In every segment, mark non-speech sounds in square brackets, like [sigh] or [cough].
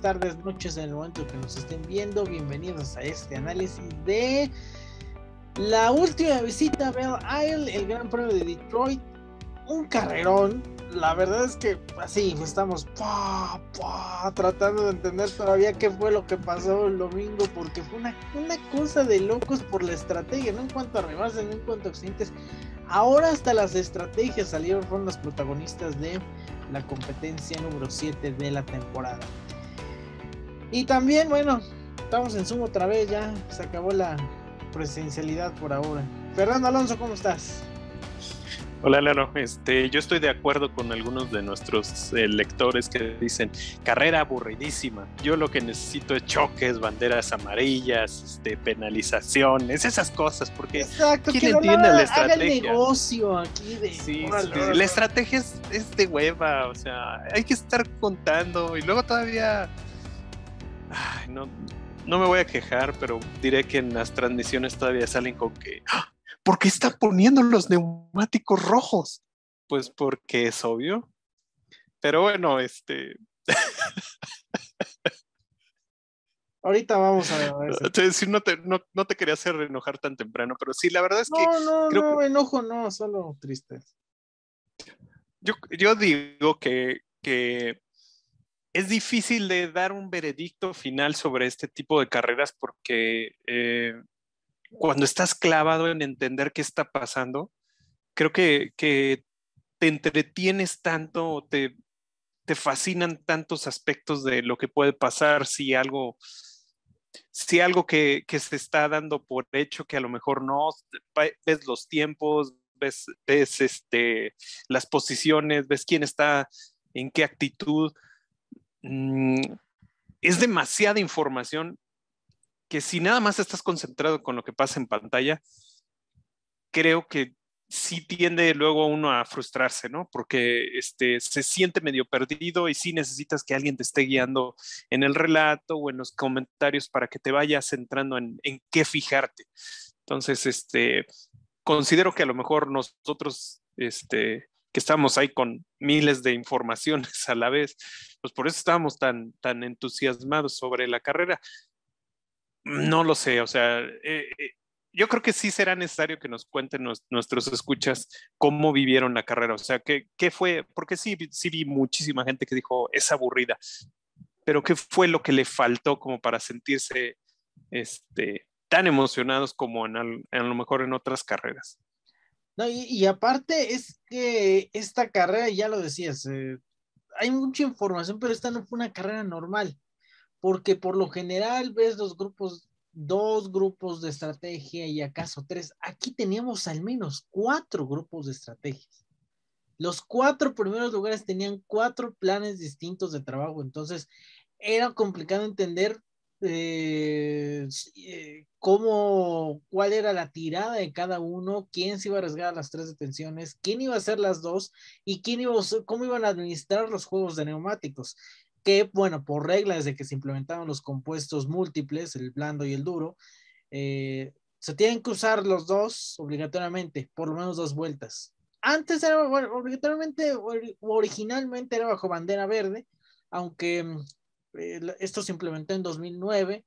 tardes, noches en el momento que nos estén viendo. Bienvenidos a este análisis de la última visita a Bell Isle, el Gran Premio de Detroit. Un carrerón. La verdad es que así pues, pues, estamos tratando de entender todavía qué fue lo que pasó el domingo, porque fue una, cosa de locos por la estrategia, no en cuanto a rebases, no en cuanto a accidentes. Ahora hasta las estrategias salieron, fueron las protagonistas de la competencia número 7 de la temporada. Y también, bueno, estamos en Zoom otra vez, ya se acabó la presencialidad por ahora. Fernando Alonso, ¿cómo estás? Hola, Laro, Este, yo estoy de acuerdo con algunos de nuestros eh, lectores que dicen carrera aburridísima. Yo lo que necesito es choques, banderas amarillas, este, penalizaciones, esas cosas, porque ¿quién entiende la estrategia? el negocio aquí de... sí, la estrategia es, es de hueva, o sea, hay que estar contando y luego todavía no, no me voy a quejar, pero diré que en las transmisiones todavía salen con que, ¡Ah! ¿por qué está poniendo los neumáticos rojos? Pues porque es obvio. Pero bueno, este... Ahorita vamos a ver. no, te, no, no, te quería hacer enojar tan temprano, pero sí, la verdad es que... No, no, no, enojo no, solo triste. Yo, digo que, que es difícil de dar un veredicto final sobre este tipo de carreras porque eh, cuando estás clavado en entender qué está pasando, creo que, te entretienes tanto, te, te fascinan tantos aspectos de lo que puede pasar si algo, si algo que, que se está dando por hecho, que a lo mejor no, ves los tiempos, ves, ves este, las posiciones, ves quién está en qué actitud. Mm, es demasiada información que si nada más estás concentrado con lo que pasa en pantalla, creo que sí tiende luego uno a frustrarse, ¿no? Porque este, se siente medio perdido y sí necesitas que alguien te esté guiando en el relato o en los comentarios para que te vayas centrando en, en qué fijarte. Entonces, este, considero que a lo mejor nosotros, este, que estábamos ahí con miles de informaciones [laughs] a la vez, pues por eso estábamos tan, tan entusiasmados sobre la carrera. No lo sé, o sea, eh, eh, yo creo que sí será necesario que nos cuenten nuestros escuchas cómo vivieron la carrera, o sea, qué, fue, porque sí, vi muchísima gente que dijo, es aburrida, pero qué fue lo que le faltó como para sentirse este, tan emocionados como en a lo mejor en otras carreras y, aparte es que esta carrera, ya lo decías, eh, hay mucha información, pero esta no fue una carrera normal, porque por lo general ves los grupos, dos grupos de estrategia y acaso tres. Aquí teníamos al menos cuatro grupos de estrategias. Los cuatro primeros lugares tenían cuatro planes distintos de trabajo, entonces era complicado entender eh, eh, cómo, cuál era la tirada de cada uno, quién se iba a arriesgar las tres detenciones, quién iba a hacer las dos y quién iba, cómo iban a administrar los juegos de neumáticos. Que bueno, por regla desde que se implementaron los compuestos múltiples, el blando y el duro, eh, se tienen que usar los dos obligatoriamente, por lo menos dos vueltas. Antes era obligatoriamente, originalmente era bajo bandera verde, aunque mm, eh, esto se implementó en 2009,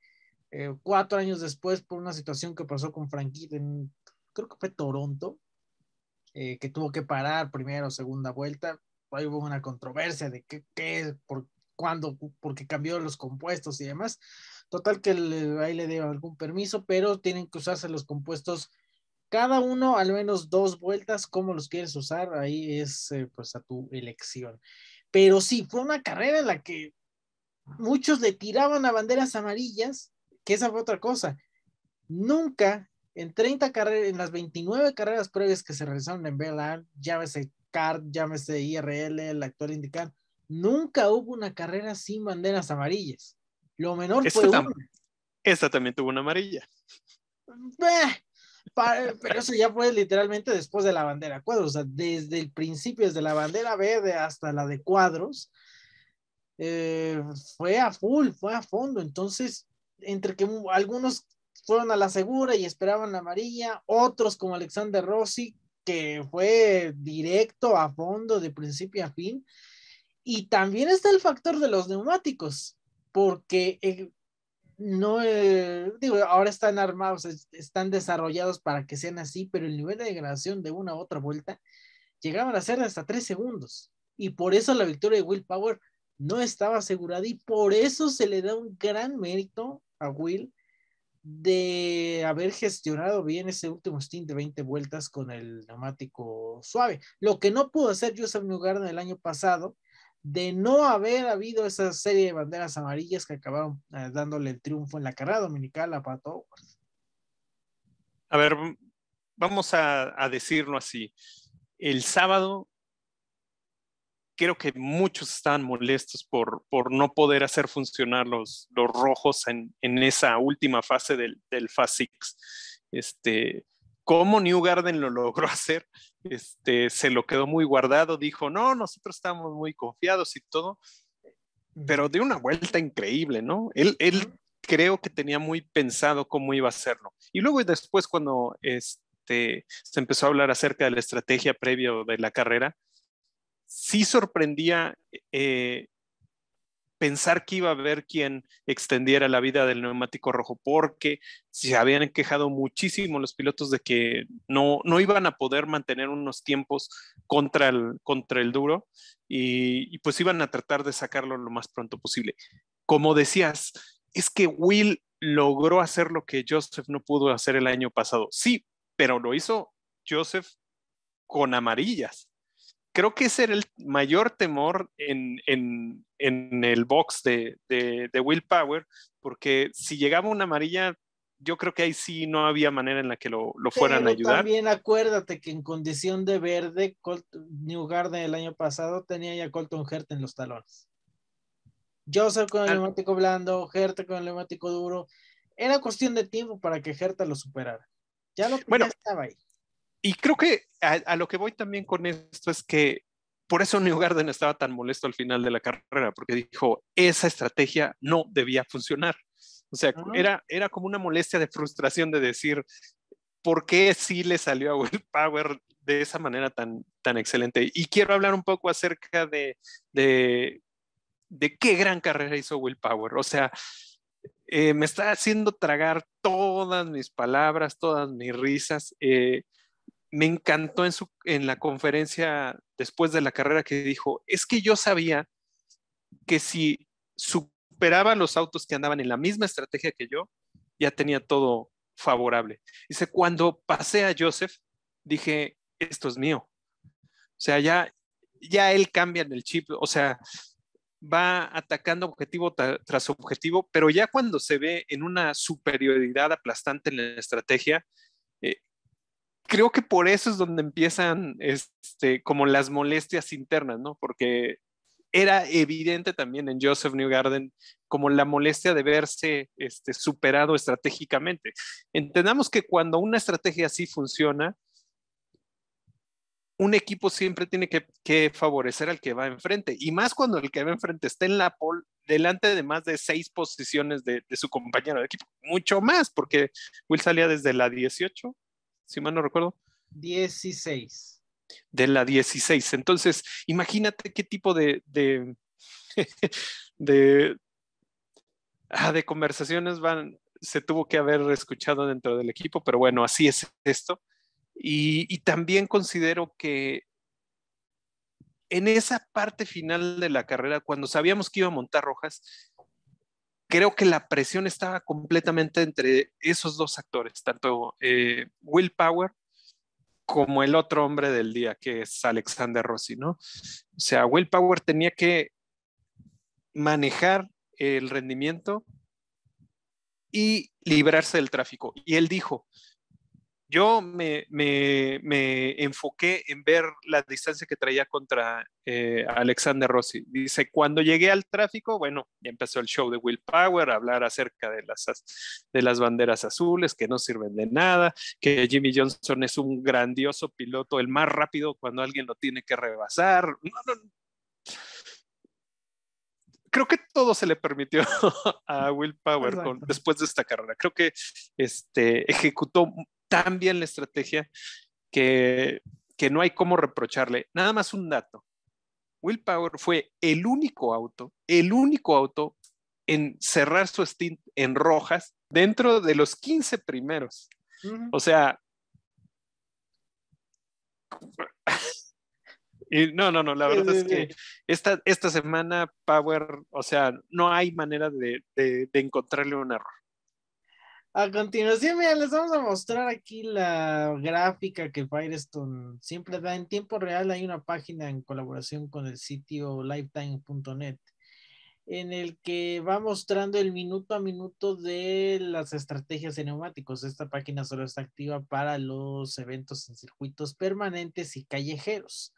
eh, cuatro años después por una situación que pasó con Frankie, en, creo que fue Toronto, eh, que tuvo que parar Primera o segunda vuelta. Ahí hubo una controversia de qué, qué, por cuándo, porque cambió los compuestos y demás. Total que le, ahí le dio algún permiso, pero tienen que usarse los compuestos cada uno al menos dos vueltas, como los quieres usar, ahí es pues a tu elección. Pero sí, fue una carrera en la que muchos le tiraban a banderas amarillas, que esa fue otra cosa. Nunca en 30 carreras, en las 29 carreras previas que se realizaron en BLA, llámese CART, llámese IRL, el actual indicar, nunca hubo una carrera sin banderas amarillas. Lo menor esta fue una. Esta también tuvo una amarilla. Mm, eh, pero eso ya fue literalmente después de la bandera cuadros, desde el principio, desde la bandera verde hasta la de cuadros, eh, fue a full, fue a fondo. Entonces, entre que algunos fueron a la segura y esperaban la amarilla, otros como Alexander Rossi, que fue directo a fondo de principio a fin. Y también está el factor de los neumáticos, porque eh, no, eh, digo, ahora están armados, están desarrollados para que sean así, pero el nivel de degradación de una a otra vuelta llegaban a ser hasta tres segundos. Y por eso la victoria de Will Power no estaba asegurada y por eso se le da un gran mérito a Will de haber gestionado bien ese último stint de 20 vueltas con el neumático suave, lo que no pudo hacer Joseph Newgarden el año pasado de no haber habido esa serie de banderas amarillas que acabaron eh, dándole el triunfo en la carrera dominical a Pato. A ver, vamos a decirlo así. El sábado creo que muchos están molestos por, por no poder hacer funcionar los, los rojos en, en, esa última fase del, del Este, cómo New Garden lo logró [laughs] hacer, este, se lo quedó muy guardado, dijo, no, nosotros estamos muy confiados y todo, pero de una vuelta increíble, ¿no? Él, él creo que tenía muy pensado cómo iba a hacerlo. Y luego después cuando este, se empezó a hablar acerca de la estrategia previo de la carrera, sí sorprendía eh, pensar que iba a haber quien extendiera la vida del neumático rojo, porque se habían quejado muchísimo los pilotos de que no, no iban a poder mantener unos tiempos contra el, contra el duro y pues iban a tratar de sacarlo lo más pronto posible. Como decías, es que Will logró hacer lo que Joseph no pudo hacer el año pasado. Sí, pero lo hizo Joseph con amarillas creo que ese era el mayor temor en, el box de, de, Will Power, porque si llegaba una amarilla, yo creo que ahí sí no había manera en la que lo, fueran a ayudar. También acuérdate que en condición de verde, Colt, New el año pasado tenía ya Colton Herta en los talones. Joseph con el neumático blando, Herta con el neumático duro. Era cuestión de tiempo para que Herta lo superara. Ya lo bueno, estaba ahí y creo que a, lo que voy también con esto es que por eso New Garden estaba tan molesto al final de la carrera, porque dijo, esa estrategia no debía funcionar. O sea, ah. era, era como una molestia de frustración de decir, ¿por qué sí le salió a Will Power de esa manera tan, tan excelente? Y quiero hablar un poco acerca de, de, de qué gran carrera hizo Will Power. O sea, eh, me está haciendo tragar todas mis palabras, todas mis risas. Eh, me encantó en, su, en la conferencia después de la carrera que dijo, es que yo sabía que si superaba los autos que andaban en la misma estrategia que yo, ya tenía todo favorable. Dice, cuando pasé a Joseph, dije, esto es mío. O sea, ya, ya él cambia en el chip, o sea, va atacando objetivo tras objetivo, pero ya cuando se ve en una superioridad aplastante en la estrategia, creo que por eso es donde empiezan este, como las molestias internas, ¿no? Porque era evidente también en Joseph Newgarden como la molestia de verse este, superado estratégicamente. Entendamos que cuando una estrategia así funciona, un equipo siempre tiene que, favorecer al que va enfrente, y más cuando el que va enfrente está en la pole, delante de más de seis posiciones de, de su compañero de equipo, mucho más, porque Will salía desde la 18, si mal no recuerdo. 16. De la 16. Entonces, imagínate qué tipo de, de, [laughs] ah, de, conversaciones van, se tuvo que haber escuchado dentro del equipo, pero bueno, así es esto. y, también considero que en esa parte final de la carrera, cuando sabíamos que iba a montar Rojas, creo que la presión estaba completamente entre esos dos actores, tanto eh, Will Power como el otro hombre del día, que es Alexander Rossi, ¿no? O sea, Will Power tenía que manejar el rendimiento y librarse del tráfico. Y él dijo, yo me, enfoqué en ver la distancia que traía contra eh, Alexander Rossi. Dice, cuando llegué al tráfico, bueno, ya empezó el show de Will Power, hablar acerca de las, de las banderas azules, que no sirven de nada, que Jimmy Johnson es un grandioso piloto, el más rápido cuando alguien lo tiene que rebasar. creo que todo se le permitió [laughs] a Will Power después de esta carrera. Creo que este, ejecutó tan bien la estrategia que, no hay cómo reprocharle. Nada más un dato. Will Power fue el único auto, el único auto en cerrar su stint en rojas dentro de los 15 primeros. O sea, y no, no, no, la verdad es que eh. esta, esta semana Power, o sea, no hay manera de encontrarle un error. A continuación, mira, les vamos a mostrar aquí la gráfica que Firestone siempre da en tiempo real. Hay una página en colaboración con el sitio lifetime.net en el que va mostrando el minuto a minuto de las estrategias de neumáticos. Esta página solo está activa para los eventos en circuitos permanentes y callejeros.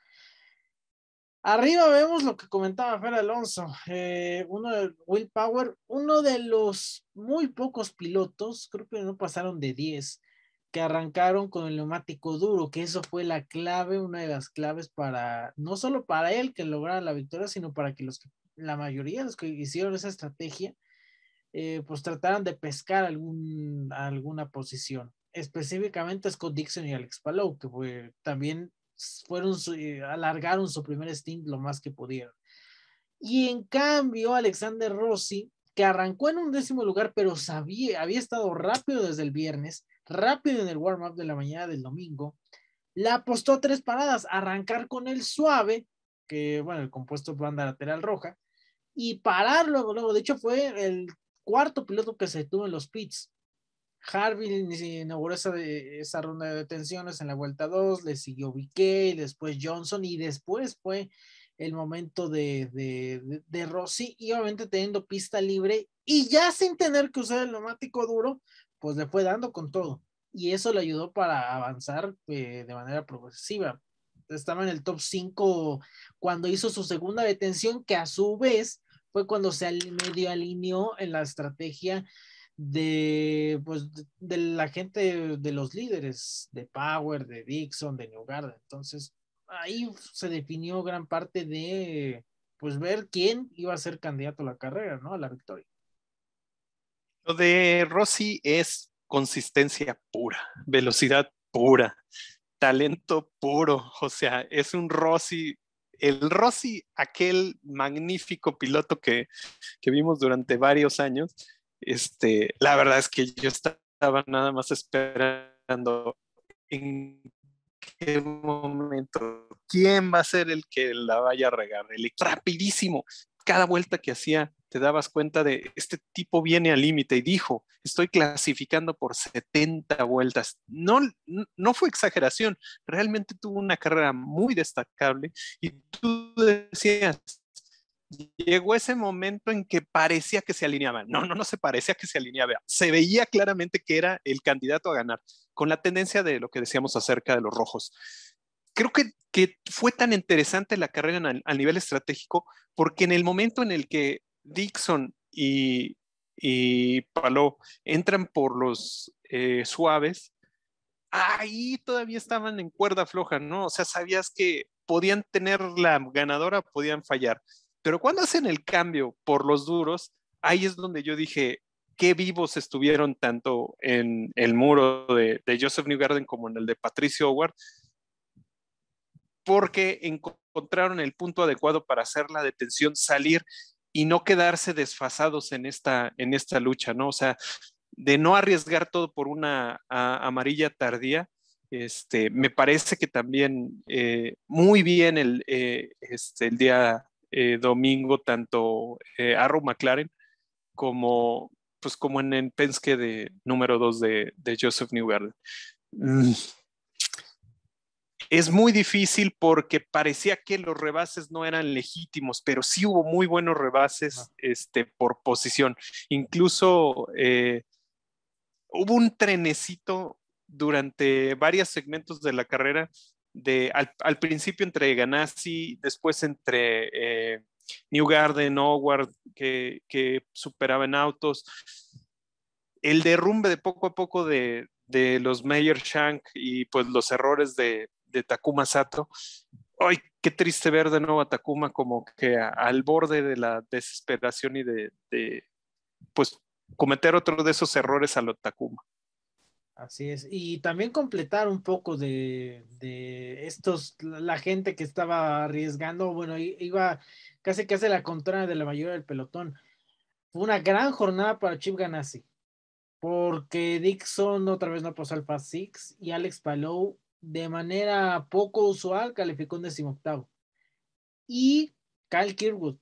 Arriba vemos lo que comentaba Fer Alonso, eh, uno de Will Power, uno de los muy pocos pilotos, creo que no pasaron de 10, que arrancaron con el neumático duro, que eso fue la clave, una de las claves para, no solo para él que lograra la victoria, sino para que los, la mayoría de los que hicieron esa estrategia, eh, pues trataran de pescar algún, alguna posición específicamente Scott Dixon y Alex Palou, que fue, también fueron eh, alargaron su primer stint lo más que pudieron. Y en cambio, Alexander Rossi, que arrancó en un décimo lugar, pero sabía, había estado rápido desde el viernes, rápido en el warm-up de la mañana del domingo, la apostó a tres paradas, arrancar con el suave, que bueno, el compuesto banda lateral roja, y parar luego, luego, de hecho fue el cuarto piloto que se tuvo en los pits, Harvey inauguró esa, esa ronda de detenciones en la vuelta 2, le siguió y después Johnson y después fue el momento de, de, de, Rossi y obviamente teniendo pista libre y ya sin tener que usar el neumático duro, pues le fue dando con todo y eso le ayudó para avanzar eh, de manera progresiva. Estaba en el top 5 cuando hizo su segunda detención que a su vez fue cuando se medio alineó en la estrategia de, pues, de, la gente, de los líderes, de Power, de Dixon, de New Garden. Entonces, ahí se definió gran parte de, pues, ver quién iba a ser candidato a la carrera, ¿no? A la victoria. Lo de Rossi es consistencia pura, velocidad pura, talento puro, o sea, es un Rossi el Rossi, aquel magnífico piloto que, que, vimos durante varios años, este, la verdad es que yo estaba nada más esperando en qué momento, quién va a ser el que la vaya a regar, el rapidísimo, cada vuelta que hacía te dabas cuenta de este tipo viene al límite y dijo, estoy clasificando por 70 vueltas. No, no fue exageración, realmente tuvo una carrera muy destacable y tú decías, llegó ese momento en que parecía que se alineaban. No, no, no se parecía que se alineaba. Se veía claramente que era el candidato a ganar, con la tendencia de lo que decíamos acerca de los rojos. Creo que, fue tan interesante la carrera a nivel estratégico porque en el momento en el que Dixon y, y Paló entran por los eh, suaves, ahí todavía estaban en cuerda floja, ¿no? O sea, sabías que podían tener la ganadora, podían fallar. Pero cuando hacen el cambio por los duros, ahí es donde yo dije, qué vivos estuvieron tanto en el muro de, Joseph Newgarden como en el de Patricio Howard, porque encontraron el punto adecuado para hacer la detención salir y no quedarse desfasados en esta, en esta lucha, ¿no? O sea, de no arriesgar todo por una amarilla tardía, este, me parece que también eh, muy bien el, eh, este, el día eh, domingo tanto eh, Arrow McLaren como, pues, como en el Penske de número 2 de, Joseph Newgarden. Mm. Es muy difícil porque parecía que los rebases no eran legítimos, pero sí hubo muy buenos rebases este, por posición. Incluso eh, hubo un trenecito durante varios segmentos de la carrera al, principio entre Ganassi, después entre eh, New Garden, Howard, que, que superaba autos. El derrumbe de poco a poco de, los Mayor Shank y pues los errores de, Takuma Sato. Ay, qué triste ver de nuevo a Takuma como que al borde de la desesperación y de, de, pues cometer otro de esos errores a lo Takuma. Así es. Y también completar un poco de, estos, la gente que estaba arriesgando, bueno, iba casi casi la contraria de la mayoría del pelotón. Fue una gran jornada para Chip Ganassi, porque Dixon otra vez no pasó al Fast Six y Alex Palou de manera poco usual calificó un decimoctavo. Y Kyle Kirwood,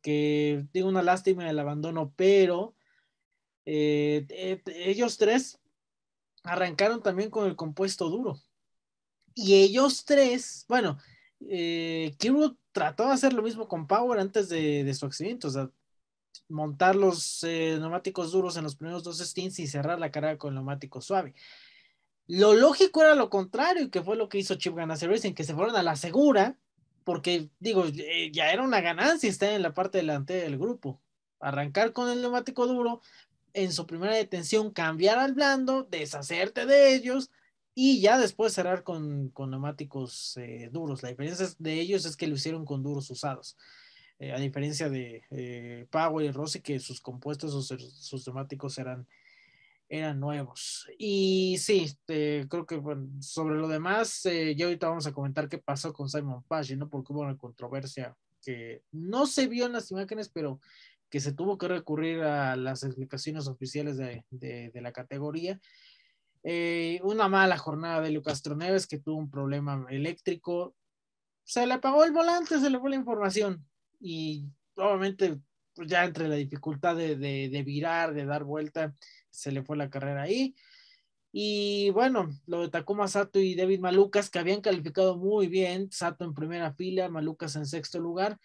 que tiene una lástima del abandono, pero eh, eh, ellos tres arrancaron también con el compuesto duro. Y ellos tres, bueno, eh, trató de hacer lo mismo con Power antes de, su accidente, sea, montar los eh, neumáticos duros en los primeros dos stints y cerrar la carrera con el neumático suave. Lo lógico era lo contrario, que fue lo que hizo Chip Ganassi Racing, que se fueron a la segura, porque, digo, eh, ya era una ganancia estar en la parte delantera del grupo. Arrancar con el neumático duro, en su primera detención cambiar al blando, deshacerte de ellos y ya después cerrar con, neumáticos eh, duros. La diferencia de ellos es que lo hicieron con duros usados. Eh, a diferencia de eh, Power y Rossi, que sus compuestos, o sus neumáticos eran, eran nuevos. Y sí, creo que sobre lo demás, ya ahorita vamos a comentar qué pasó con Simon Page, ¿no? Porque hubo una controversia que no se vio en las imágenes, pero que se tuvo que recurrir a las explicaciones oficiales de, de, la categoría. Eh, una mala jornada de Lucas Troneves que tuvo un problema eléctrico. Se le apagó el volante, se le fue la información. Y obviamente, pues, ya entre la dificultad de, de, de virar, de dar vuelta, se le fue la carrera ahí. Y bueno, lo de Takuma Sato y David Malucas, que habían calificado muy bien, Sato en primera fila, Malucas en sexto lugar,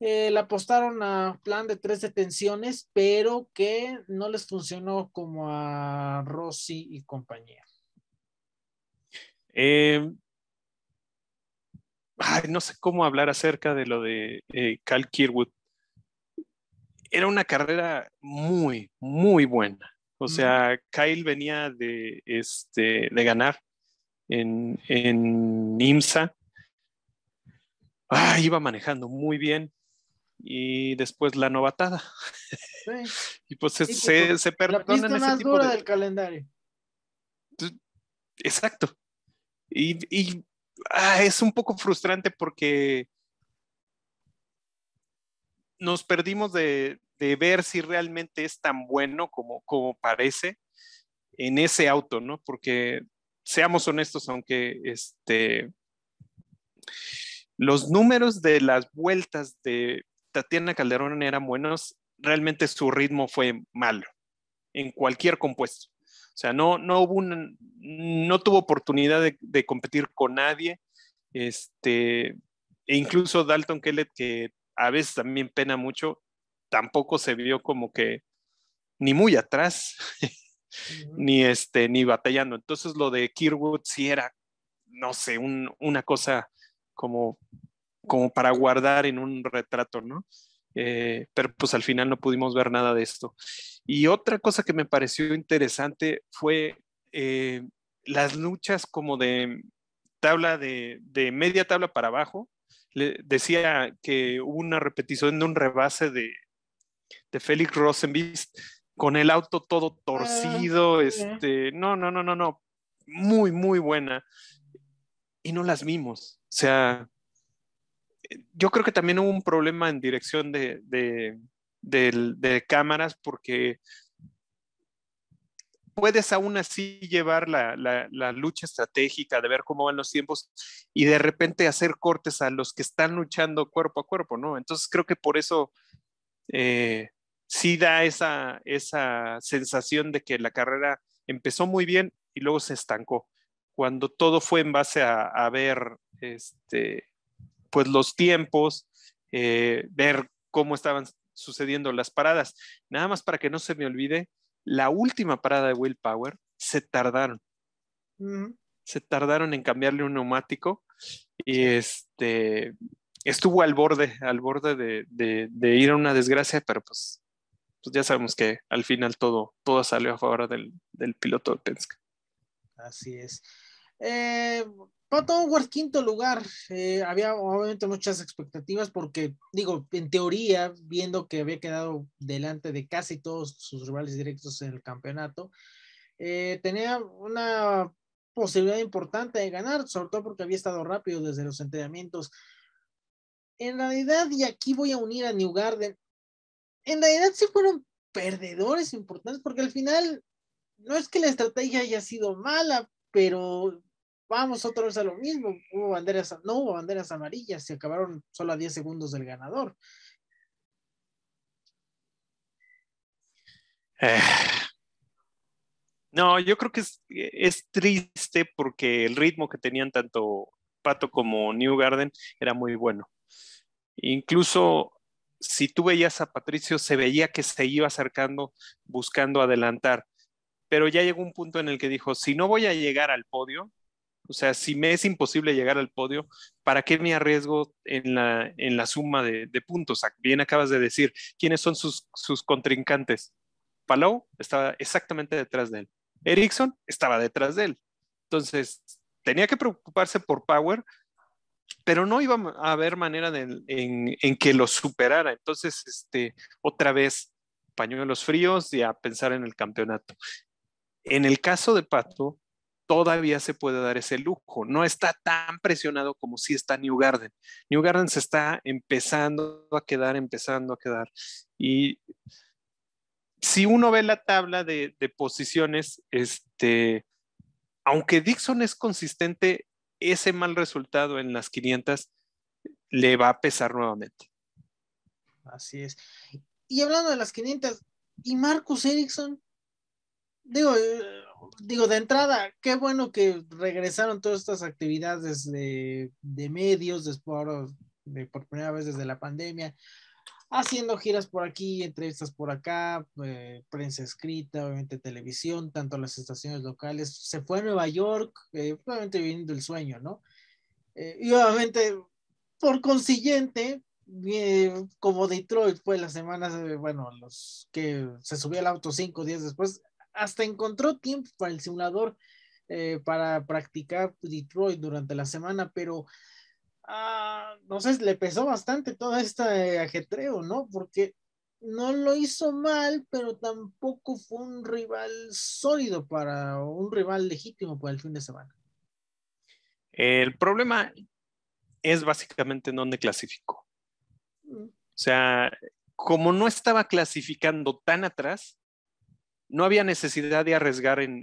eh, le apostaron a plan de tres detenciones, pero que no les funcionó como a Rossi y compañía. Eh, ay, no sé cómo hablar acerca de lo de eh, Cal Kirwood. Era una carrera muy, muy buena. O sea, Kyle venía de, este, de ganar en, IMSA. Ah, iba manejando muy bien y después la novatada. [laughs] y pues se, pues, se, perdonan pues, la dura del calendario. Exacto. Y, ah, es un poco frustrante porque nos perdimos de, ver si realmente es tan bueno como, como parece en ese auto, ¿no? Porque seamos honestos, aunque este, los números de las vueltas de Tatiana Calderón eran buenos, realmente su ritmo fue malo en cualquier compuesto. O sea, no, no, hubo no tuvo oportunidad de, competir con nadie. Este, e incluso Dalton Kellett, que a veces también pena mucho, tampoco se vio como que ni muy atrás, ni, este, ni batallando. Entonces lo de Kirwood sí era, no sé, una cosa como como para guardar en un retrato, ¿no? Eh, pero pues al final no pudimos ver nada de esto. Y otra cosa que me pareció interesante fue eh, las luchas como de tabla de, media tabla para abajo. Le decía que hubo una repetición de un rebase de, de Félix Rosenbist con el auto todo torcido. Ah, este, no, no, no, no, no. Muy, muy buena. Y no las vimos. O sea, yo creo que también hubo un problema en dirección de, cámaras porque puedes aún así llevar la, lucha estratégica de ver cómo van los tiempos y de repente hacer cortes a los que están luchando cuerpo a cuerpo, ¿no? Entonces creo que por eso eh, sí da esa, esa sensación de que la carrera empezó muy bien y luego se estancó, cuando todo fue en base a, a ver este, pues los tiempos, eh, ver cómo estaban sucediendo las paradas. Nada más para que no se me olvide, la última parada de Willpower se tardaron. Se tardaron en cambiarle un neumático y este estuvo al borde, al borde de, ir a una desgracia, pero pues, pues, ya sabemos que al final todo, todo salió a favor del, piloto de Así es. Eh, un Howard, quinto lugar. Eh, había obviamente muchas expectativas porque, digo, en teoría, viendo que había quedado delante de casi todos sus rivales directos en el campeonato, eh, tenía una posibilidad importante de ganar, sobre todo porque había estado rápido desde los entrenamientos. En realidad, y aquí voy a unir a New Garden, en realidad sí fueron perdedores importantes porque al final no es que la estrategia haya sido mala, pero vamos otra vez a lo mismo. Hubo banderas, no hubo banderas amarillas, se acabaron solo a 10 segundos del ganador. Eh, no, yo creo que es, es, triste porque el ritmo que tenían tanto Pato como New Garden era muy bueno. Incluso si tú veías a Patricio, se veía que se iba acercando buscando adelantar, pero ya llegó un punto en el que dijo, si no voy a llegar al podio, o sea, si me es imposible llegar al podio, ¿para qué me arriesgo en la, suma de, puntos? Ah, bien acabas de decir, ¿quiénes son sus, contrincantes? Palau estaba exactamente detrás de él. Erickson estaba detrás de él. Entonces, tenía que preocuparse por Power, pero no iba a haber manera de, en, que lo superara. Entonces, este, otra vez, pañuelos fríos y a pensar en el campeonato. En el caso de Pato, todavía se puede dar ese lujo. No está tan presionado como si está New Garden. New Garden se está empezando a quedar, empezando a quedar. Y si uno ve la tabla de, de posiciones, este, aunque Dixon es consistente, ese mal resultado en las 500 le va a pesar nuevamente. Así es. Y hablando de las 500, ¿y Marcus Erickson? Digo, eh, digo, de entrada, qué bueno que regresaron todas estas actividades de, medios, de, por, primera vez desde la pandemia, haciendo giras por aquí, entrevistas por acá, eh, prensa escrita, obviamente televisión, tanto las estaciones locales. Se fue a Nueva York, eh, obviamente viviendo el sueño, ¿no? Eh, y obviamente, por consiguiente, como Detroit fue las semanas, bueno, los que se subió el auto cinco días después, hasta encontró tiempo para el simulador eh, para practicar Detroit durante la semana, pero ah, no sé, le pesó bastante todo este ajetreo, ¿no? Porque no lo hizo mal, pero tampoco fue un rival sólido para un rival legítimo para el fin de semana. El problema es básicamente en dónde clasificó. Mm. O sea, como no estaba clasificando tan atrás, no había necesidad de arriesgar en,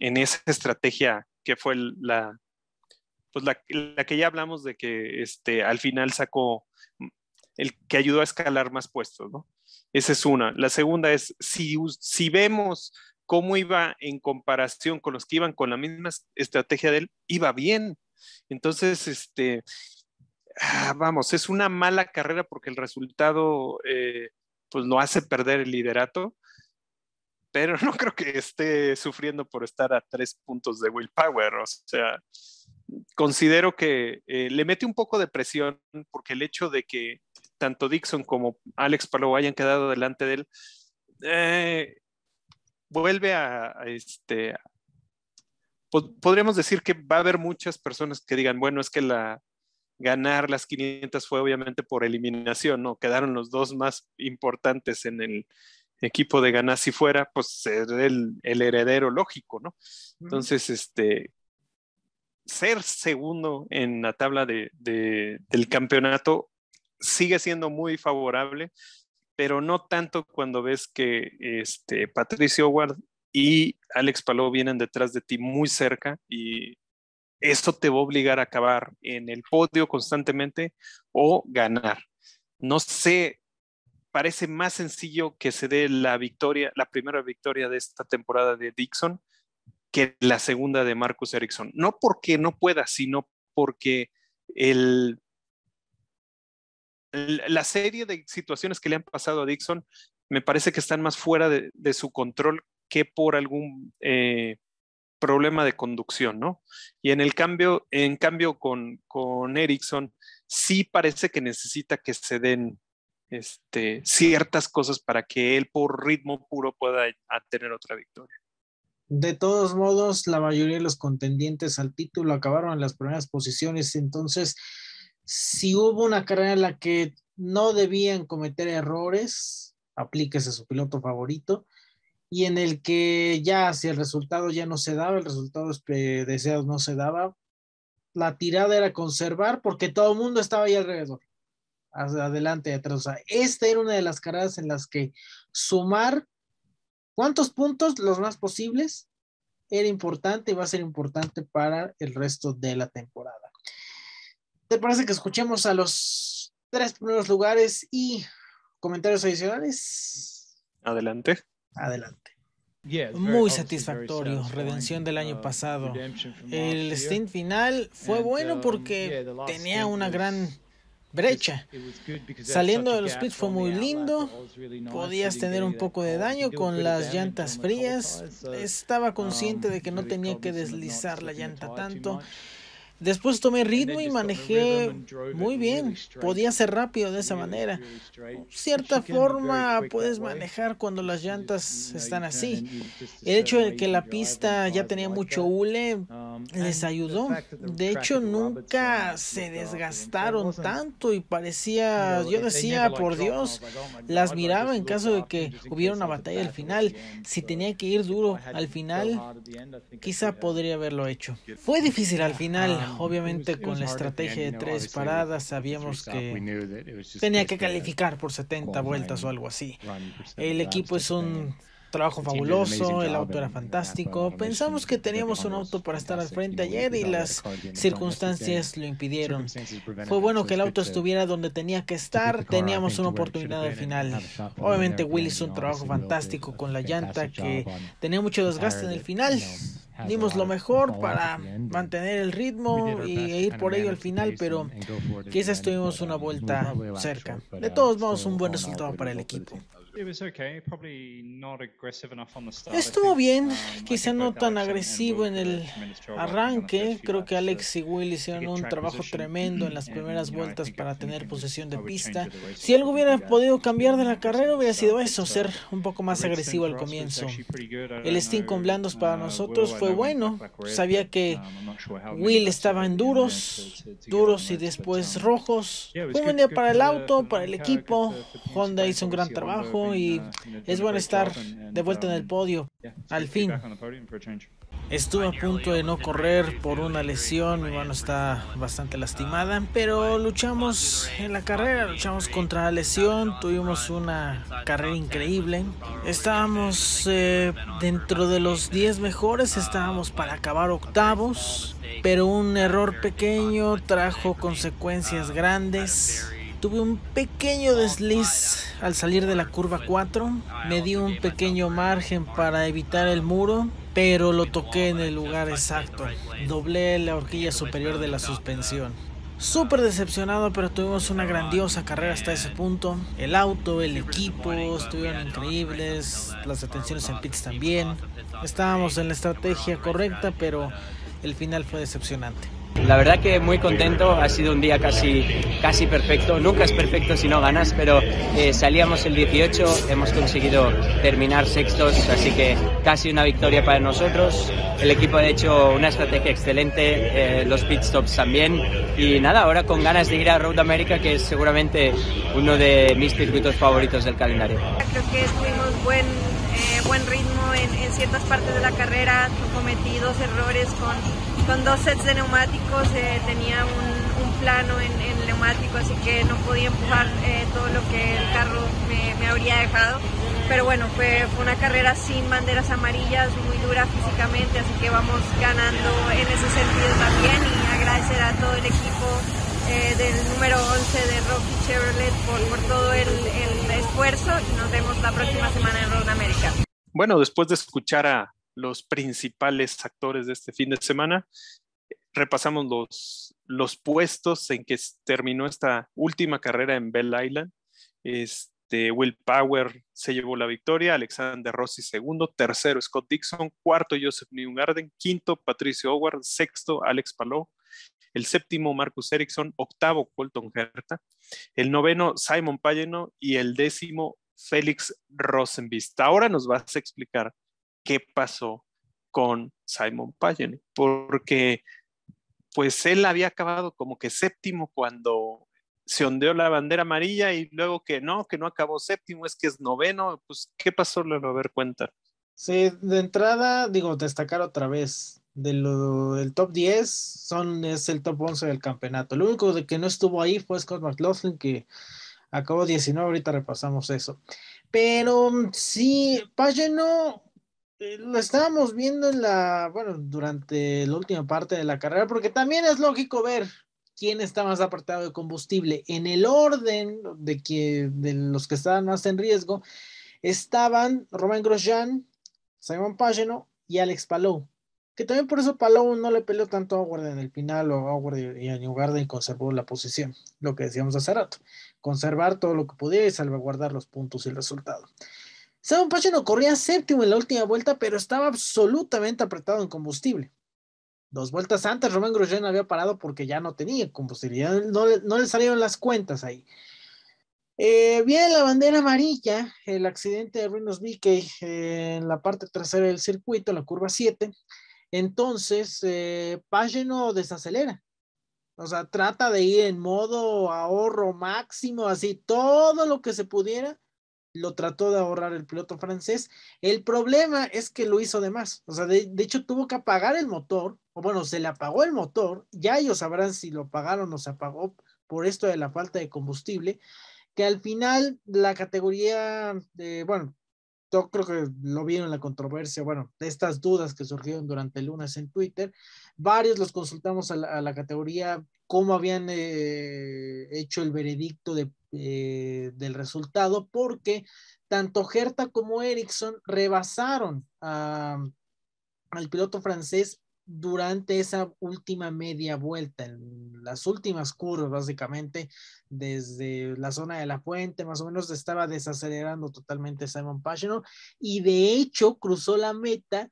esa estrategia que fue pues la, la, que ya hablamos de que este, al final sacó el que ayudó a escalar más puestos, ¿no? Esa es una. La segunda es, si, si vemos cómo iba en comparación con los que iban con la misma estrategia de él, iba bien. Entonces, este, ah, vamos, es una mala carrera porque el resultado eh, pues lo hace perder el liderato pero no creo que esté sufriendo por estar a tres puntos de willpower. O sea, considero que eh, le mete un poco de presión porque el hecho de que tanto Dixon como Alex Palou hayan quedado delante de él, eh, vuelve a, este... podríamos decir que va a haber muchas personas que digan, bueno, es que la, ganar las 500 fue obviamente por eliminación, ¿no? Quedaron los dos más importantes en el, equipo de ganar si fuera, pues ser el, heredero lógico, ¿no? Entonces, este, ser segundo en la tabla del campeonato sigue siendo muy favorable, pero no tanto cuando ves que este, Patricio ward y Alex Palou vienen detrás de ti muy cerca y eso te va a obligar a acabar en el podio constantemente o ganar. No sé parece más sencillo que se dé la victoria, la primera victoria de esta temporada de Dixon que la segunda de Marcus Erickson No porque no pueda, sino porque el, la serie de situaciones que le han pasado a Dixon me parece que están más fuera de, su control que por algún eh, problema de conducción, ¿no? Y en el cambio, en cambio con, con sí parece que necesita que se den este, ciertas cosas para que él por ritmo puro pueda tener otra victoria. De todos modos, la mayoría de los contendientes al título acabaron en las primeras posiciones, entonces si hubo una carrera en la que no debían cometer errores, aplíquese a su piloto favorito, y en el que ya si el resultado ya no se daba, el resultado deseado no se daba, la tirada era conservar porque todo el mundo estaba ahí alrededor adelante, atrás. esta era una de las carreras en las que sumar cuántos puntos, los más posibles, era importante y va a ser importante para el resto de la temporada. ¿Te parece que escuchemos a los tres primeros lugares y comentarios adicionales? Adelante. Adelante. Muy satisfactorio, redención del año uh, pasado. El stint final fue bueno um, porque tenía una gran brecha. Saliendo del split fue muy lindo, podías tener un poco de daño con las llantas frías, estaba consciente de um, que no tenía que deslizar la llanta tanto Después tomé ritmo y manejé muy bien. Podía ser rápido de esa manera. cierta forma puedes manejar cuando las llantas están así. El hecho de que la pista ya tenía mucho hule um, les ayudó. De hecho, nunca se desgastaron tanto y parecía, yo decía, por Dios, oh las miraba en caso de que hubiera una batalla al final. Si tenía que ir duro al final, quizá podría haberlo hecho. Fue difícil al final Obviamente con la estrategia de tres paradas sabíamos que tenía que calificar por 70 vueltas o algo así. El equipo es un trabajo fabuloso, el auto era uh, fantástico. Pensamos que teníamos un auto para estar al frente ayer y las circunstancias lo impidieron. Fue bueno que el auto estuviera donde tenía que estar, teníamos una oportunidad al final. Obviamente Will hizo un trabajo fantástico con la llanta que tenía mucho desgaste en el final dimos lo mejor para mantener el ritmo y ir por ello al final, pero quizás tuvimos una um, vuelta cerca. De todos um, modos, un buen resultado para el equipo. Estuvo bien, um, quizá no tan agresivo en el arranque. Creo que Alex y Will hicieron un trabajo tremendo en las primeras vueltas para tener posesión de pista. Si algo hubiera podido cambiar de la carrera hubiera sido eso, ser un poco más agresivo al comienzo. El sting con blandos para uh, nosotros fue bueno. Sabía que um, Will estaba en duros, duros y después um, rojos. un buen día para el auto, para el equipo. Honda hizo un gran trabajo y es bueno estar de vuelta en el podio. Al fin. Estuve a punto de no correr por una lesión, mi mano está bastante lastimada, ah, pero luchamos en la carrera, luchamos contra la lesión, tuvimos una carrera increíble. Estábamos eh, dentro de los 10 mejores, estábamos para acabar octavos, pero un error pequeño trajo consecuencias grandes. Tuve un pequeño desliz al salir de la curva 4. Me di un pequeño margen para evitar el muro, pero lo toqué en el lugar exacto. Doblé la horquilla superior de la suspensión. Súper decepcionado, pero tuvimos una grandiosa carrera hasta ese punto. El auto, el equipo estuvieron increíbles, las detenciones en pits también. Estábamos en la estrategia correcta, pero el final fue decepcionante. La verdad que muy contento, ha sido un día casi, casi perfecto, nunca es perfecto si no ganas, pero eh, salíamos el 18, hemos conseguido terminar sextos, así que casi una victoria para nosotros. El equipo ha hecho una estrategia excelente, eh, los pit stops también, y nada, ahora con ganas de ir a Road America, que es seguramente uno de mis circuitos favoritos del calendario. Creo que tuvimos buen, eh, buen ritmo en, en ciertas partes de la carrera, cometidos errores con con dos sets de neumáticos, eh, tenía un, plano en, el neumático, así que no podía empujar eh, todo lo que el carro me, habría dejado. Pero bueno, fue, una carrera sin banderas amarillas, muy dura físicamente, así que vamos ganando en ese sentido también y agradecer a todo el equipo eh, del número 11 de Rocky Chevrolet por, todo el, esfuerzo y nos vemos la próxima semana en Road America. Bueno, después de escuchar a los principales actores de este fin de semana. Repasamos los, los puestos en que terminó esta última carrera en Bell Island. Este, Will Power se llevó la victoria, Alexander Rossi segundo, tercero Scott Dixon, cuarto Joseph Newgarden, quinto Patricio Howard, sexto Alex Palou, el séptimo Marcus Ericsson, octavo Colton Herta, el noveno Simon Payeno y el décimo Félix Rosenbist. Ahora nos vas a explicar qué pasó con Simon Payne? porque pues él había acabado como que séptimo cuando se ondeó la bandera amarilla y luego que no, que no acabó séptimo, es que es noveno, pues ¿qué pasó? Luego a ver cuenta. Sí, de entrada, digo, destacar otra vez, de lo, del top 10 son, es el top 11 del campeonato. Lo único de que no estuvo ahí fue Scott McLaughlin, que acabó 19, ahorita repasamos eso. Pero mm, sí, no eh, lo estábamos viendo en la, bueno, durante la última parte de la carrera, porque también es lógico ver quién está más apartado de combustible. En el orden de, que, de los que estaban más en riesgo estaban Romain Grosjean, Simon Pagino y Alex Palou. Que también por eso Palou no le peleó tanto a Howard en el final o a Howard y a y conservó la posición, lo que decíamos hace rato, conservar todo lo que pudiera... y salvaguardar los puntos y el resultado. Sam Pacheco corría séptimo en la última vuelta, pero estaba absolutamente apretado en combustible. Dos vueltas antes, Román Grosjean había parado porque ya no tenía combustible, no, le salieron las cuentas ahí. Eh, bien, la bandera amarilla, el accidente de Ruinos Vicky eh, en la parte trasera del circuito, la curva 7. Entonces, eh, desacelera. O sea, trata de ir en modo ahorro máximo, así todo lo que se pudiera lo trató de ahorrar el piloto francés. El problema es que lo hizo de más. O sea, de, hecho tuvo que apagar el motor, o bueno, se le apagó el motor. Ya ellos sabrán si lo apagaron o se apagó por esto de la falta de combustible. Que al final la categoría, de, bueno, yo creo que lo vieron la controversia, bueno, de estas dudas que surgieron durante el lunes en Twitter. Varios los consultamos a la, categoría cómo habían eh, hecho el veredicto de eh, del resultado porque tanto Gerta como Ericsson rebasaron al piloto francés durante esa última media vuelta, en las últimas curvas básicamente, desde la zona de la fuente más o menos estaba desacelerando totalmente Simon Pagenaud y de hecho cruzó la meta.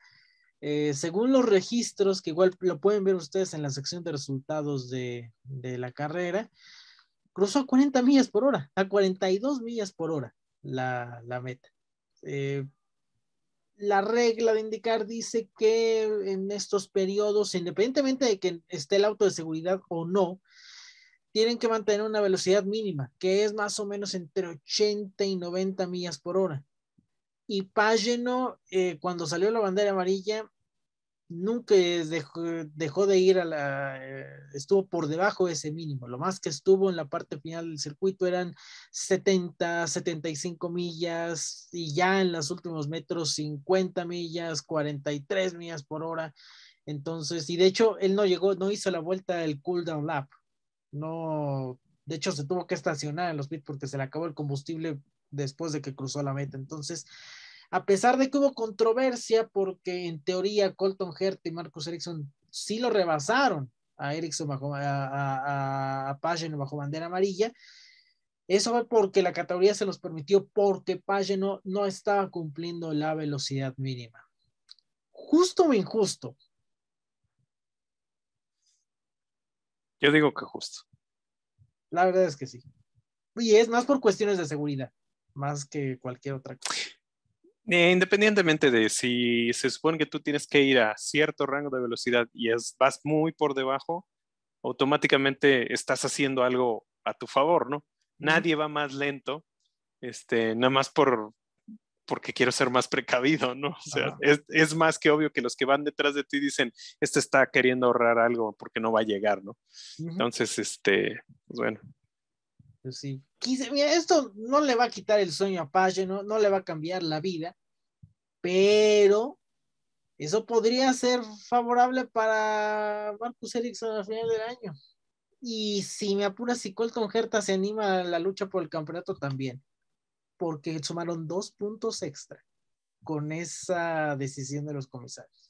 Eh, según los registros, que igual lo pueden ver ustedes en la sección de resultados de la carrera, cruzó a 40 millas por hora, a 42 millas por hora la, meta. Eh, la regla de indicar dice que en estos periodos, independientemente de que esté el auto de seguridad o no, tienen que mantener una velocidad mínima, que es más o menos entre 80 y 90 millas por hora. Y Pageno, eh, cuando salió la bandera amarilla, nunca dejó, de ir a la, eh, estuvo por debajo de ese mínimo. Lo más que estuvo en la parte final del circuito eran 70, 75 millas y ya en los últimos metros 50 millas, 43 millas por hora. Entonces, y de hecho, él no llegó, no hizo la vuelta del cool down lap. No, de hecho, se tuvo que estacionar en los pits porque se le acabó el combustible después de que cruzó la meta. Entonces, a pesar de que hubo controversia porque en teoría Colton hertz y Marcus Erickson sí lo rebasaron a Erickson bajo, a, a, bajo bandera amarilla, eso fue porque la categoría se los permitió porque Pageno no estaba cumpliendo la velocidad mínima. ¿Justo o injusto? Yo digo que justo. La verdad es que sí. Y es más por cuestiones de seguridad, más que cualquier otra cosa. Eh, independientemente de si se supone que tú tienes que ir a cierto rango de velocidad y es, vas muy por debajo, automáticamente estás haciendo algo a tu favor, ¿no? Nadie va más lento, este, nada más por, porque quiero ser más precavido, ¿no? [laughs] O sea, es, más que obvio que los que van detrás de ti dicen, este está queriendo ahorrar algo porque no va a llegar, ¿no? Entonces, este, pues, bueno, mira, esto no le va a quitar el sueño a Page, no, no le va a cambiar la vida, pero eso podría ser favorable para Marcus Ericsson al final del año. Y si me apura, si Colton Herta se anima a la lucha por el campeonato también, porque sumaron dos puntos extra con esa decisión de los comisarios.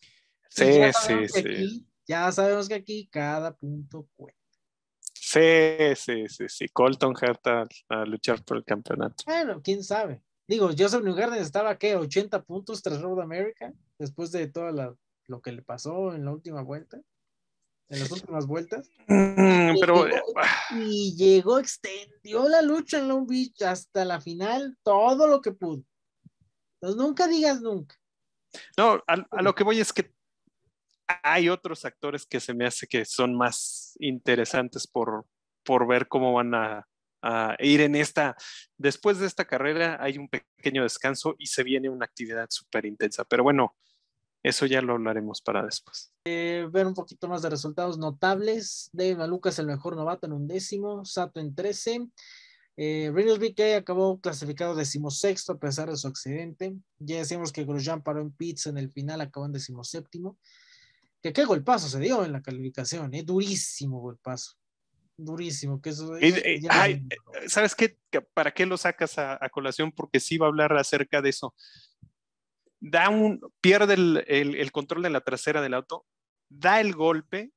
Sí, sí, sí. ya sabemos que aquí cada punto cuenta. Sí, sí, sí, Colton Hart a, luchar por el campeonato. Bueno, quién sabe. Digo, Joseph Newgarden estaba, ¿qué? 80 puntos tras Road America, después de todo lo que le pasó en la última vuelta, en las últimas vueltas. Mm, pero... Eh, ah. Y llegó, extendió la lucha en Long Beach hasta la final, todo lo que pudo. Entonces, nunca digas nunca. No, a lo que voy es que hay otros actores que se me hace que son más interesantes por, por ver cómo van a, ir en esta. Después de esta carrera hay un pequeño descanso y se viene una actividad súper intensa. Pero bueno, eso ya lo hablaremos para después. Eh, ver un poquito más de resultados notables. De Malucas el mejor novato en un décimo, Sato en trece. Eh, Reynolds acabó clasificado decimosexto a pesar de su accidente. Ya decimos que Grosjean paró en pits en el final, acabó en decimoséptimo. Que qué golpazo se dio en la calificación, es ¿eh? durísimo golpazo. Durísimo, eh, ¿Sabes qué? ¿Para qué lo sacas a, colación? Porque sí va a hablar acerca de eso. Da un, pierde el, control de la trasera del auto, da el golpe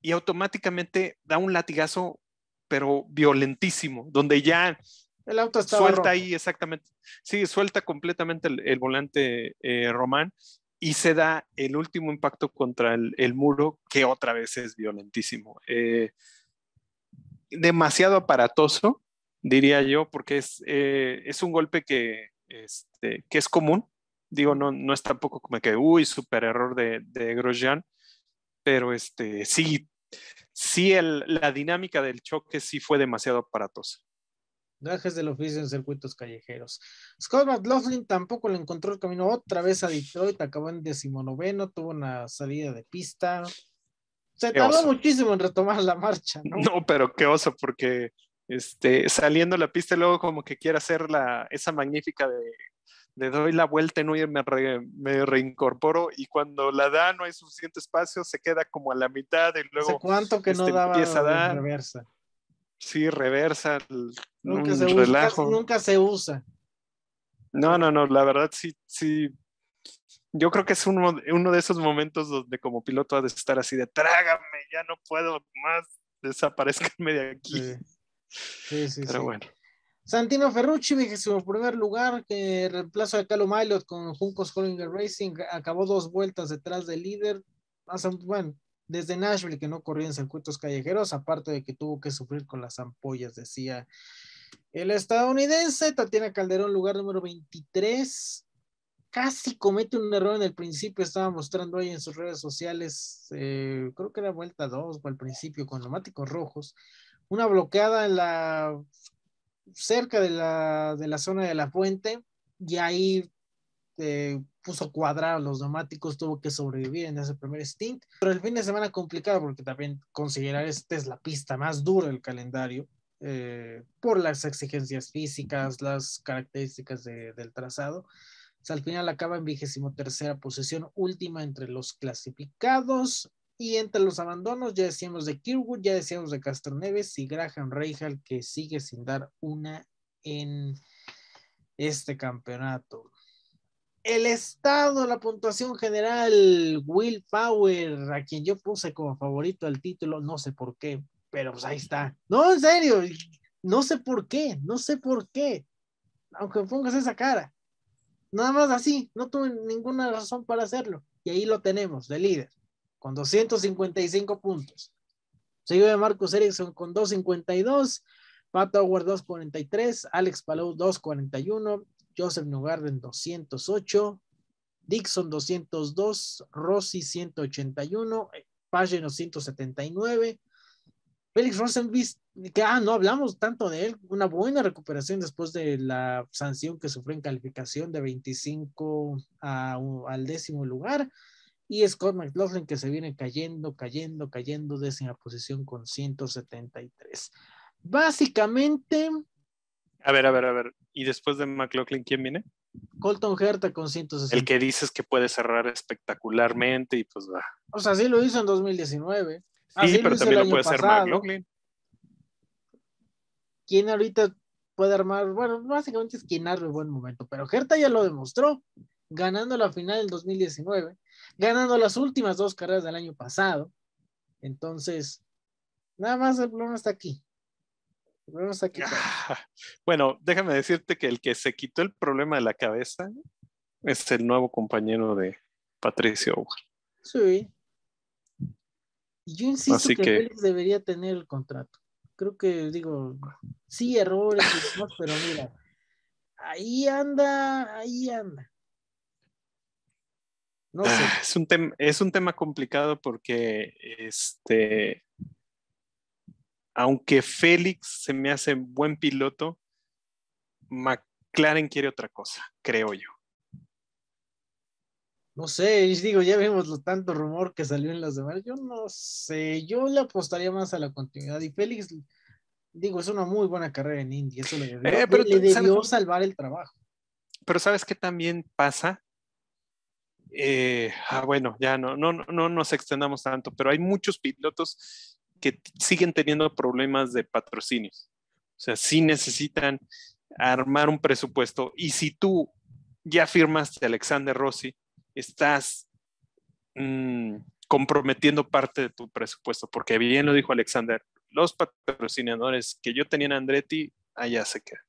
y automáticamente da un latigazo, pero violentísimo, donde ya el auto está suelta ahí exactamente. Sí, suelta completamente el, volante eh, Román y se da el último impacto contra el, muro, que otra vez es violentísimo. Eh, demasiado aparatoso, diría yo, porque es, eh, es un golpe que, este, que es común. Digo, no, no es tampoco como que, uy, super error de, de Grosjean, pero este, sí, sí la dinámica del choque sí fue demasiado aparatosa. Gajes del oficio en circuitos callejeros. Scott McLaughlin tampoco le encontró el camino otra vez a Detroit, acabó en decimonoveno, tuvo una salida de pista. Se tardó muchísimo en retomar la marcha, ¿no? No, pero qué oso, porque este, saliendo la pista luego como que quiere hacer la, esa magnífica de, doy la vuelta y no me, me reincorporo y cuando la da no hay suficiente espacio, se queda como a la mitad y luego... cuánto que no este, daba empieza a dar? reversa? Sí, reversa, nunca se relajo. Usa, nunca se usa. No, no, no, la verdad sí, sí. Yo creo que es uno, de esos momentos donde como piloto has de estar así de trágame, ya no puedo más, desaparezcanme de aquí. Sí, sí, sí. Pero bueno. Santino Ferrucci, vigésimo primer lugar, que reemplazo a Calo Milot con Juncos Hollinger Racing, acabó dos vueltas detrás del líder. bueno, desde Nashville que no corría en circuitos callejeros, aparte de que tuvo que sufrir con las ampollas, decía el estadounidense Tatiana Calderón, lugar número 23. Casi comete un error en el principio, estaba mostrando ahí en sus redes sociales, eh, creo que era vuelta 2 o al principio, con neumáticos rojos, una bloqueada en la, cerca de la, de la zona de la fuente, y ahí eh, puso cuadrado los neumáticos, tuvo que sobrevivir en ese primer stint. Pero el fin de semana complicado porque también considerar esta es la pista más dura del calendario eh, por las exigencias físicas, las características del trazado. al final acaba en vigésimo tercera posición, última entre los clasificados y entre los abandonos ya decíamos de Kirwood, ya decíamos de Castroneves y Graham Reijal que sigue sin dar una en este campeonato el estado, la puntuación general, Will Power, a quien yo puse como favorito al título, no sé por qué, pero pues ahí está. No, en serio, no sé por qué, no sé por qué. Aunque pongas esa cara. Nada más así, no tuve ninguna razón para hacerlo. Y ahí lo tenemos, de líder, con 255 puntos. Seguido de Marcus Erickson con 252, Pat Howard 243, Alex Palou 241, Joseph Newgarden 208, Dixon 202, Rossi 181, Page 179, Félix Rosenbist, que ah, no hablamos tanto de él, una buena recuperación después de la sanción que sufrió en calificación de 25 al décimo lugar. Y Scott McLaughlin que se viene cayendo, cayendo, cayendo, la posición con 173. Básicamente, a ver, a ver, a ver. ¿Y después de McLaughlin quién viene? Colton Herta con 160. El que dices que puede cerrar espectacularmente y pues va. O sea, sí lo hizo en 2019. Sí, pero también lo puede McLaughlin. ¿Quién ahorita puede armar? Bueno, básicamente es quien arma en buen momento, pero Herta ya lo demostró, ganando la final En 2019, ganando las últimas dos carreras del año pasado. Entonces, nada más el problema está aquí. Ah, bueno, déjame decirte que el que se quitó el problema de la cabeza es el nuevo compañero de Patricio Sí. Yo insisto que, debería tener el contrato. Creo que, digo, sí, errores pero mira, ahí anda, ahí anda. No sé. Ah, es, un es un tema complicado porque este aunque Félix se me hace buen piloto, McLaren quiere otra cosa, creo yo. No sé, digo, ya vimos lo tanto rumor que salió en las demás. Yo no sé, yo le apostaría más a la continuidad. Y Félix, digo, es una muy buena carrera en Indy Eso le debió, eh, salvar el trabajo. Pero ¿sabes qué también pasa? Eh, ah, bueno, ya no, no, no nos extendamos tanto, pero hay muchos pilotos que siguen teniendo problemas de patrocinios. O sea, sí necesitan armar un presupuesto. Y si tú ya firmaste Alexander Rossi, estás mm, comprometiendo parte de tu presupuesto, porque bien lo dijo Alexander, los patrocinadores que yo tenía en Andretti, allá se quedan.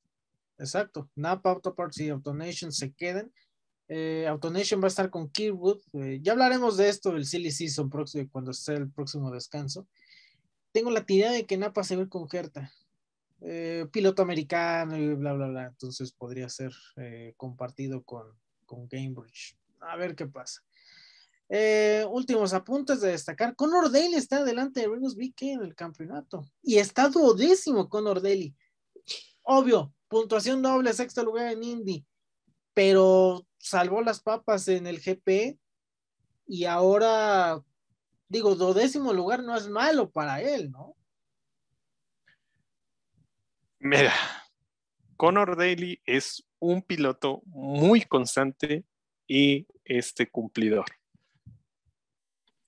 Exacto, Napa Auto Parts y AutoNation se quedan. Eh, AutoNation va a estar con Kirwood. Eh, ya hablaremos de esto el Silly Season próximo, cuando sea el próximo descanso tengo la tira de que Napa se ve con Gerta. Eh, piloto americano y bla, bla, bla. Entonces podría ser eh, compartido con, con Cambridge. A ver qué pasa. Eh, últimos apuntes de destacar. Conor Daly está delante de Reynolds BK en el campeonato. Y está duodécimo Conor Daly. Obvio, puntuación doble, sexto lugar en Indy. Pero salvó las papas en el GP. E y ahora Digo, décimo lugar no es malo para él, ¿no? Mira, Connor Daly es un piloto muy constante y este cumplidor.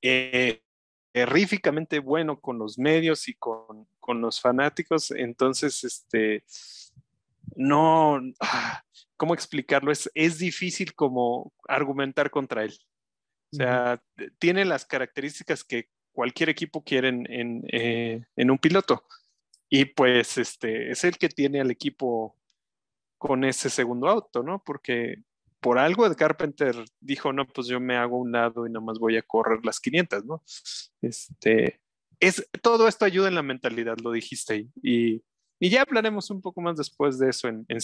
Eh, terríficamente bueno con los medios y con, los fanáticos, entonces, este, no, ah, ¿cómo explicarlo? Es, es difícil como argumentar contra él. O sea, tiene las características que cualquier equipo quiere eh, en, un piloto. Y pues este es el que tiene al equipo con ese segundo auto, ¿no? Porque por algo Ed Carpenter dijo, no, pues yo me hago un lado y nomás voy a correr las 500, ¿no? Este, es, todo esto ayuda en la mentalidad, lo dijiste Y, ya hablaremos un poco más después de eso en, en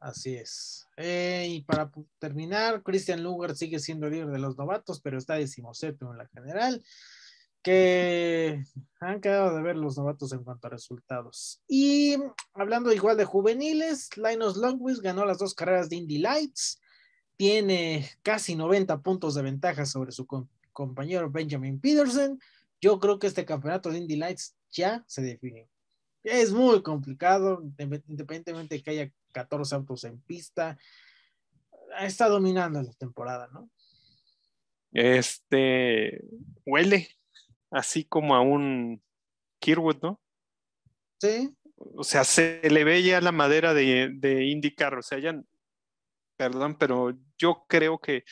Así es. Eh, y para terminar, Christian Lugar sigue siendo líder de los novatos, pero está decimoséptimo en la general, que han quedado de ver los novatos en cuanto a resultados. Y hablando igual de juveniles, Linus Longwis ganó las dos carreras de Indy Lights, tiene casi 90 puntos de ventaja sobre su compañero Benjamin Peterson. Yo creo que este campeonato de Indy Lights ya se definió. Es muy complicado, independientemente de que haya 14 autos en pista. Está dominando la temporada, ¿no? Este huele así como a un Kirwood, ¿no? Sí. O sea, se le ve ya la madera de, de IndyCar, o sea, ya, perdón, pero yo creo que,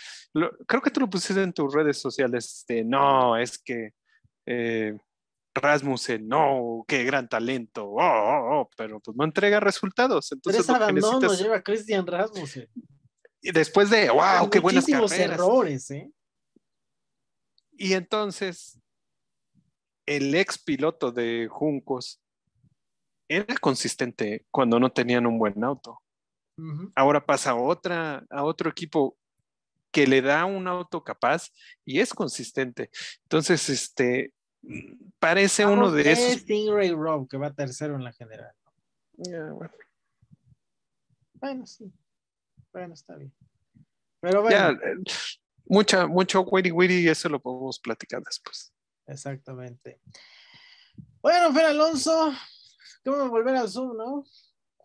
creo que tú lo pusiste en tus redes sociales, este, no, es que eh, Rasmussen, no, qué gran talento, oh, oh, oh", pero pues no entrega resultados. Entonces, Tres abandonos lleva Christian Rasmussen. Y después de, wow, qué buenas carreras. errores, ¿eh? Y entonces, el ex piloto de Juncos era consistente cuando no tenían un buen auto. Ahora pasa otra, a otro equipo que le da un auto capaz y es consistente. Entonces, este, Parece ah, uno de esos. Rob, que va tercero en la general. bueno. bueno. sí. Bueno, está bien. Pero bueno. Eh, mucha, mucho witty witty y eso lo podemos platicar después. Exactamente. Bueno, Fer Alonso, ¿cómo volver al Zoom, no?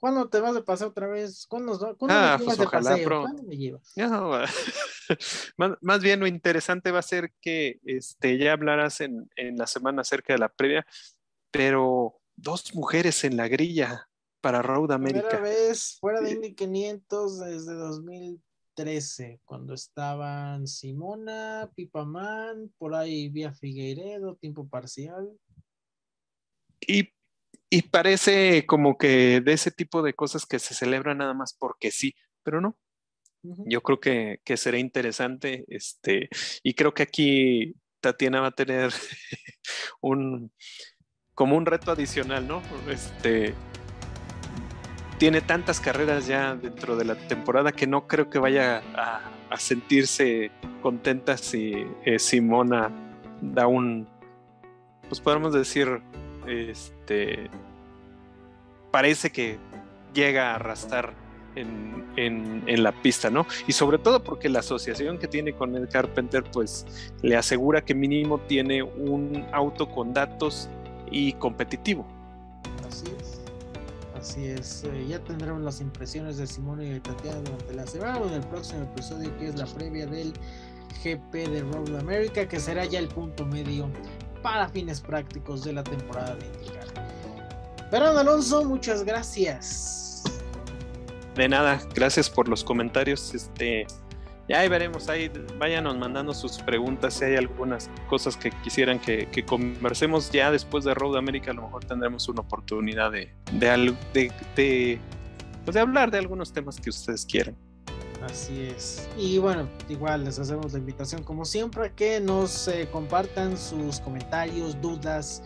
¿Cuándo te vas a pasar otra vez? ¿Cuándo, ¿cuándo ah, me pues llevas de ojalá, paseo? ¿Cuándo me llevas? [laughs] más, más, bien lo interesante va a ser que este, ya hablarás en, en, la semana acerca de la previa, pero dos mujeres en la grilla para Road América. Primera vez fuera de Indy 500 desde 2013, cuando estaban Simona, Pipamán, por ahí Vía Figueiredo, tiempo parcial. Y y parece como que de ese tipo de cosas que se celebran nada más porque sí, pero no. Yo creo que, que será interesante, este, y creo que aquí Tatiana va a tener [laughs] un como un reto adicional, ¿no? Este tiene tantas carreras ya dentro de la temporada que no creo que vaya a, sentirse contenta si eh, Simona da un, pues podemos decir, este, este, parece que llega a arrastrar en, la pista, ¿no? Y sobre todo porque la asociación que tiene con el Carpenter, pues le asegura que mínimo tiene un auto con datos y competitivo. Así es. Así es. Eh, ya tendremos las impresiones de Simón y de Tatiana durante la semana o en el próximo episodio, que es la previa del GP de Road America, que será ya el punto medio para fines prácticos de la temporada de IndyCar. Fernando Alonso, muchas gracias. De nada, gracias por los comentarios. Este, ya ahí veremos, ahí váyanos mandando sus preguntas si hay algunas cosas que quisieran que, conversemos ya después de Road America a lo mejor tendremos una oportunidad de, de, pues de, hablar de algunos temas que ustedes quieran. Así es. Y bueno, igual les hacemos la invitación como siempre que nos eh, compartan sus comentarios, dudas,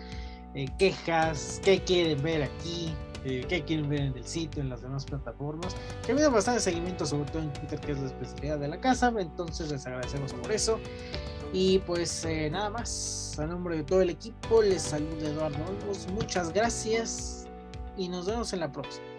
eh, quejas, qué quieren ver aquí, eh, qué quieren ver en el sitio, en las demás plataformas. Que ha habido bastante seguimiento, sobre todo en Twitter, que es la especialidad de la casa. Entonces les agradecemos por eso. Y pues eh, nada más, a nombre de todo el equipo, les saluda Eduardo Olmos. Muchas gracias y nos vemos en la próxima.